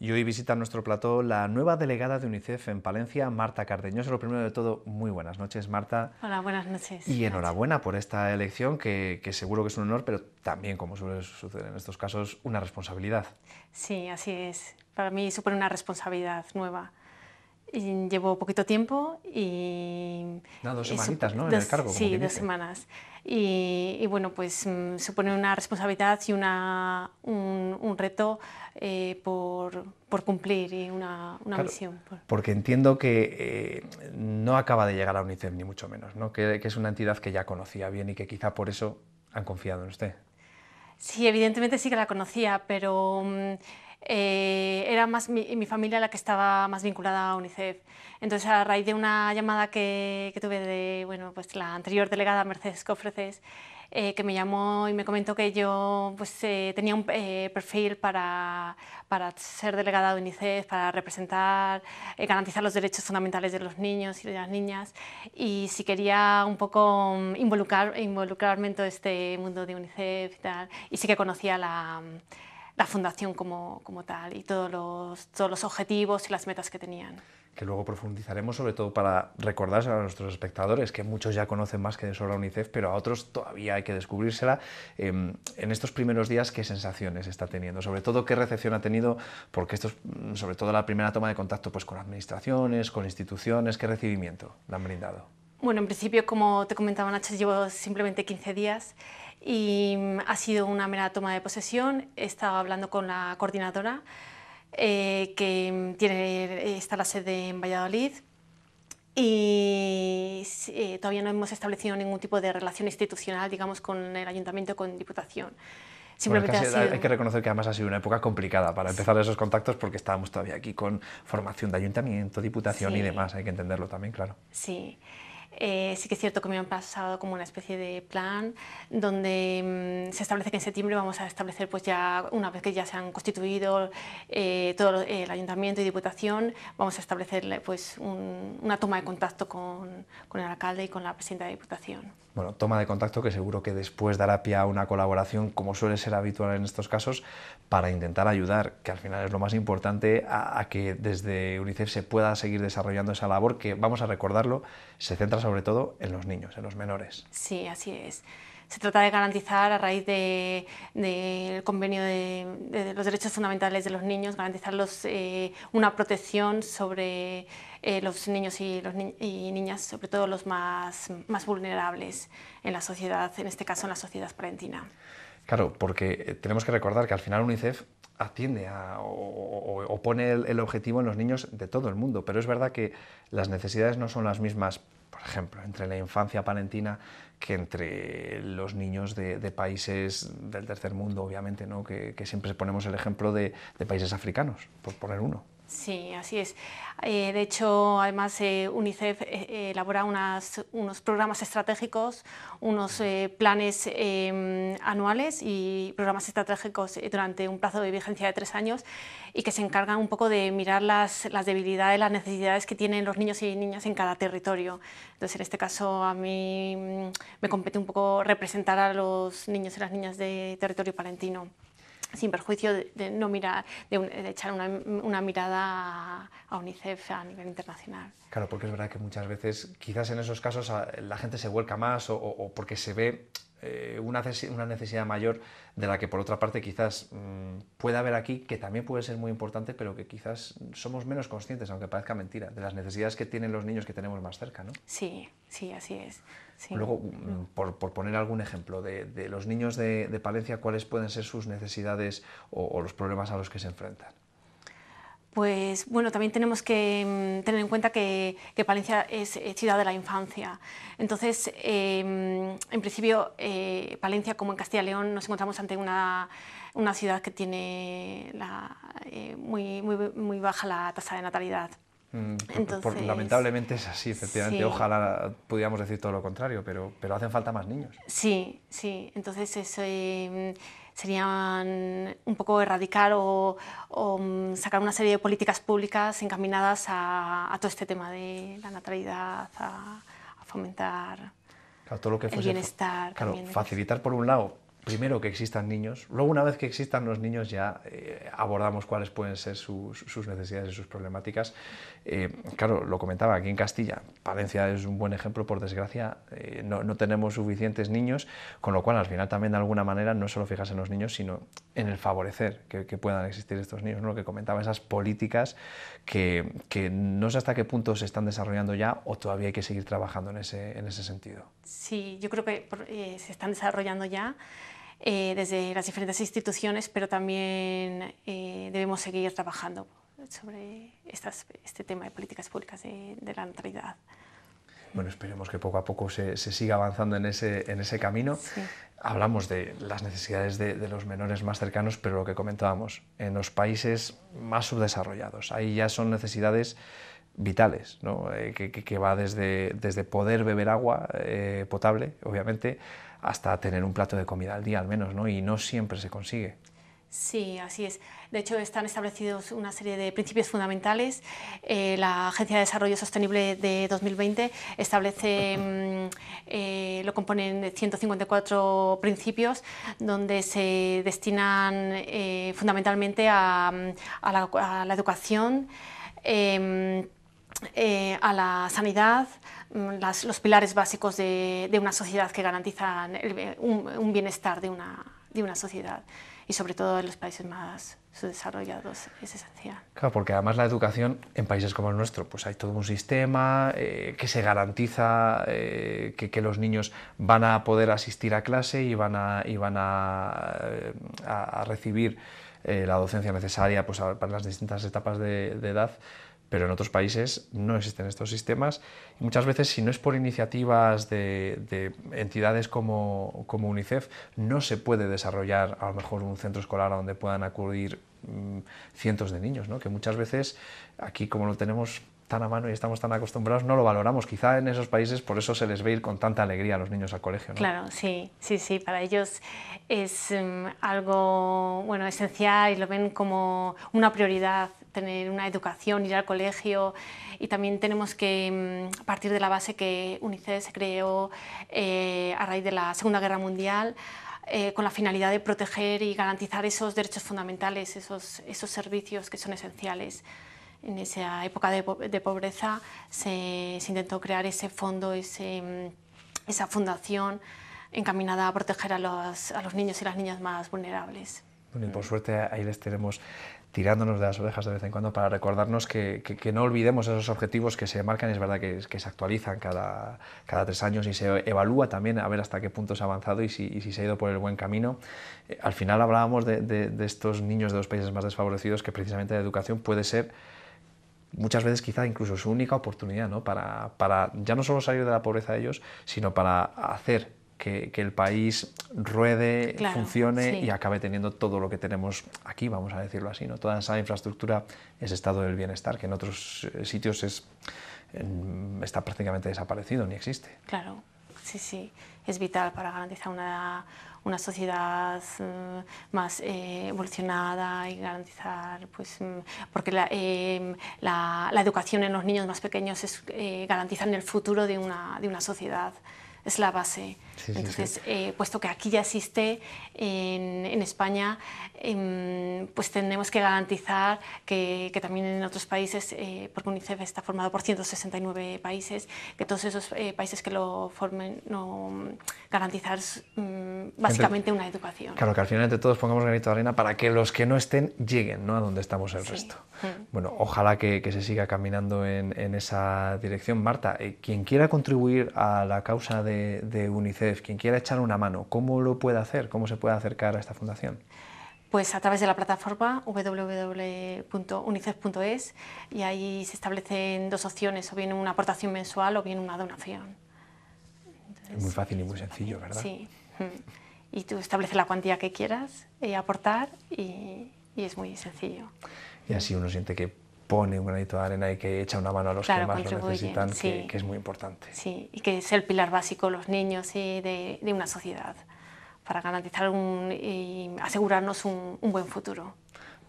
Y hoy visita nuestro plató la nueva delegada de UNICEF en Palencia, Marta es Lo primero de todo, muy buenas noches, Marta. Hola, buenas noches. Y enhorabuena por esta elección, que, que, seguro que es un honor, pero también, como suele suceder en estos casos, una responsabilidad. Sí, así es. Para mí supone una responsabilidad nueva llevo poquito tiempo y... No, dos semanitas, ¿no? En el cargo. sí, dos semanas. Y, bueno, pues mm, supone una responsabilidad y una, un, reto eh, por, cumplir y una, una misión. Porque entiendo que eh, no acaba de llegar a UNICEF, ni mucho menos, ¿no? que es una entidad que ya conocía bien y que quizá por eso han confiado en usted. Sí, evidentemente sí que la conocía, pero mm, eh, era más mi, familia la que estaba más vinculada a UNICEF. Entonces, a raíz de una llamada que, tuve de bueno, pues, la anterior delegada Mercedes Cofreces, eh, que me llamó y me comentó que yo pues, eh, tenía un perfil para, para, ser delegada de UNICEF, para representar, garantizar los derechos fundamentales de los niños y de las niñas, y si quería un poco mm, involucrar, involucrarme en todo este mundo de UNICEF y tal, y sí que conocía la la fundación como, como tal y todos los, todos los objetivos y las metas que tenían que luego profundizaremos, sobre todo para recordar a nuestros espectadores, que muchos ya conocen más que de la UNICEF, pero a otros todavía hay que descubrírsela. Em, en estos primeros días, ¿qué sensaciones está teniendo? Sobre todo, ¿qué recepción ha tenido? Porque esto es, mm, sobre todo, la primera toma de contacto pues, con administraciones, con instituciones, ¿qué recibimiento le han brindado? Bueno, en principio, como te comentaba Nacho, llevo simplemente 15 días y mm, ha sido una mera toma de posesión. He estado hablando con la coordinadora, eh, que mm, tiene, eh, está la sede en Valladolid, y eh, todavía no hemos establecido ningún tipo de relación institucional, digamos, con el ayuntamiento, con diputación. Simplemente sido... Hay que reconocer que además ha sido una época complicada para empezar esos contactos porque estábamos todavía aquí con formación de ayuntamiento, diputación y demás, hay que entenderlo también, claro. Sí. Eh, sí que es cierto que me han pasado como una especie de plan donde mm, se establece que en septiembre vamos a establecer, pues ya una vez que ya se han constituido eh, todo el ayuntamiento y diputación, vamos a establecer pues, una toma de contacto con, con el alcalde y con la presidenta de diputación bueno, toma de contacto que seguro que después dará pie a una colaboración, como suele ser habitual en estos casos, para intentar ayudar, que al final es lo más importante, a, que desde UNICEF se pueda seguir desarrollando esa labor que, vamos a recordarlo, se centra sobre todo en los niños, en los menores. Sí, así es se trata de garantizar a raíz del convenio de, los derechos fundamentales de los niños, garantizarlos eh, una protección sobre eh, los niños y, niñas, sobre todo los más, vulnerables en la sociedad, en este caso en la sociedad parentina. Claro, porque eh, tenemos que recordar que al final UNICEF atiende a, o, pone el, objetivo en los niños de todo el mundo, pero es verdad que las necesidades no son las mismas, por ejemplo, entre la infancia palentina que entre los niños de, países del tercer mundo, obviamente, ¿no? que, siempre ponemos el ejemplo de países africanos, por poner uno. Sí, así es. Eh, de hecho, además, eh, UNICEF eh, elabora unos programas estratégicos, unos planes em, anuales y programas estratégicos durante un plazo de vigencia de tres años y que se encargan un poco de mirar las, las, debilidades, las necesidades que tienen los niños y niñas en cada territorio. Entonces, en este caso, a mí mm, me compete un poco representar a los niños y las niñas de territorio palentino sin perjuicio de, no mirar, de, echar una, mirada a UNICEF a nivel internacional. Claro, porque es verdad que muchas veces, quizás en esos casos, la gente se vuelca más o porque se ve eh, una, necesidad mayor de la que por otra parte quizás mm, pueda haber aquí, que también puede ser muy importante, pero que quizás somos menos conscientes, aunque parezca mentira, de las necesidades que tienen los niños que tenemos más cerca, Sí, sí, así es. Sí. Luego, mm, por, poner algún ejemplo, de, los niños de, de, Palencia, ¿cuáles pueden ser sus necesidades o los problemas a los que se enfrentan? pues bueno, también tenemos que mm, tener en cuenta que, Palencia es eh, ciudad de la infancia. Entonces, em, en principio, eh, Palencia, como en Castilla y León, nos encontramos ante una, ciudad que tiene la, eh, muy, muy, baja la tasa de natalidad. Mm, lamentablemente es así, efectivamente. Ojalá pudiéramos decir todo lo contrario, pero, pero hacen falta más niños. Sí, sí. Entonces, eso, em, serían un poco erradicar o, mm, sacar una serie de políticas públicas encaminadas a, todo este tema de la natalidad, a, fomentar el bienestar. Claro, facilitar por un lado primero que existan niños, luego una vez que existan los niños ya eh, abordamos cuáles pueden ser sus, necesidades y sus problemáticas. Eh, claro, lo comentaba aquí en Castilla, Palencia es un buen ejemplo, por desgracia eh, no, no, tenemos suficientes niños, con lo cual al final también de alguna manera no solo fijarse en los niños, sino en el favorecer que, puedan existir estos niños, lo que comentaba, esas políticas que, que, no sé hasta qué punto se están desarrollando ya o todavía hay que seguir trabajando en ese, en ese sentido. Sí, yo creo que se están desarrollando ya. Eh, desde las diferentes instituciones, pero también eh, debemos seguir trabajando sobre estas, este tema de políticas públicas de, la natalidad. Bueno, esperemos que poco a poco se, siga avanzando en ese, en ese camino. Hablamos de las necesidades de, de, los menores más cercanos, pero lo que comentábamos, en los países más subdesarrollados, ahí ya son necesidades vitales, ¿no? Eh, que, va desde, poder beber agua eh, potable, obviamente, hasta tener un plato de comida al día al menos, ¿no? y no siempre se consigue. Sí, así es. De hecho, están establecidos una serie de principios fundamentales. Eh, la Agencia de Desarrollo Sostenible de 2020 establece, mm, lo componen 154 principios, donde se destinan fundamentalmente a, la, educación em, eh, a la sanidad, mm, los pilares básicos de, una sociedad que garantizan un, bienestar de una, sociedad y sobre todo en los países más desarrollados es esencial. Claro, porque además la educación en países como el nuestro, pues hay todo un sistema eh, que se garantiza eh, que, los niños van a poder asistir a clase y van a, recibir la docencia necesaria pues, para las distintas etapas de edad pero en otros países no existen estos sistemas y muchas veces si no es por iniciativas de, entidades como, como, UNICEF, no se puede desarrollar a lo mejor un centro escolar a donde puedan acudir mm, cientos de niños, ¿no? que muchas veces aquí como lo tenemos tan a mano y estamos tan acostumbrados, no lo valoramos. Quizá en esos países por eso se les ve ir con tanta alegría a los niños al colegio. Claro, sí, sí, sí, para ellos es em, algo bueno, esencial y lo ven como una prioridad tener una educación, ir al colegio y también tenemos que a em, partir de la base que UNICEF se creó eh, a raíz de la Segunda Guerra Mundial. Eh, con la finalidad de proteger y garantizar esos derechos fundamentales, esos, esos servicios que son esenciales en esa época de, pobreza se, intentó crear ese fondo, ese, esa fundación encaminada a proteger a los, niños y las niñas más vulnerables. por suerte ahí les tenemos tirándonos de las orejas de vez en cuando para recordarnos que, no olvidemos esos objetivos que se marcan, es verdad que, que, se actualizan cada, cada tres años y se evalúa también a ver hasta qué punto se ha avanzado y si, se ha ido por el buen camino. Eh, al final hablábamos de, de estos niños de los países más desfavorecidos que precisamente la educación puede ser muchas veces quizá incluso su única oportunidad para, para ya no solo salir de la pobreza de ellos, sino para hacer que, el país ruede, funcione y acabe teniendo todo lo que tenemos aquí, vamos a decirlo así, ¿no? Toda esa infraestructura es estado del bienestar, que en otros eh, sitios es, está prácticamente desaparecido, ni existe. Claro sí, sí, es vital para garantizar una, sociedad mm, más eh, evolucionada y garantizar, pues, mm, porque eh, la, la, educación en los niños más pequeños es eh, garantizar el futuro de una, de una sociedad es la base. Entonces, eh, puesto que aquí ya existe en, España, em, pues tenemos que garantizar que, también en otros países, eh, porque UNICEF está formado por 169 países, que todos esos eh, países que lo formen, no, garantizar mm, básicamente una educación. Claro, que al final de todos pongamos granito de arena para que los que no estén lleguen ¿no? a donde estamos el resto. Mm. Bueno, ojalá que, se siga caminando en esa dirección. Marta, quien quiera contribuir a la causa de de, UNICEF, quien quiera echar una mano, ¿cómo lo puede hacer? ¿Cómo se puede acercar a esta fundación? Pues a través de la plataforma www.unicef.es y ahí se establecen dos opciones, o bien una aportación mensual o bien una donación. es muy fácil y muy sencillo, ¿verdad? Sí. Y tú estableces la cuantía que quieras eh, aportar y es muy sencillo. Y así uno siente que pone un granito de arena y que echa una mano a los que más lo necesitan, que, es muy importante. Sí, y que es el pilar básico, los niños y de, una sociedad, para garantizar un, y asegurarnos un buen futuro.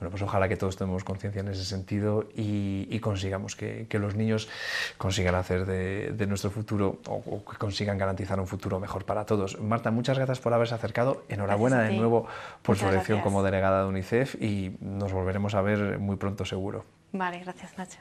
Bueno, pues ojalá que todos tengamos conciencia en ese sentido y, consigamos que, los niños consigan hacer de, nuestro futuro o, que consigan garantizar un futuro mejor para todos. Marta, muchas gracias por haberse acercado. Enhorabuena de nuevo por su elección como delegada de UNICEF y nos volveremos a ver muy pronto seguro. Vale, gracias Nacho.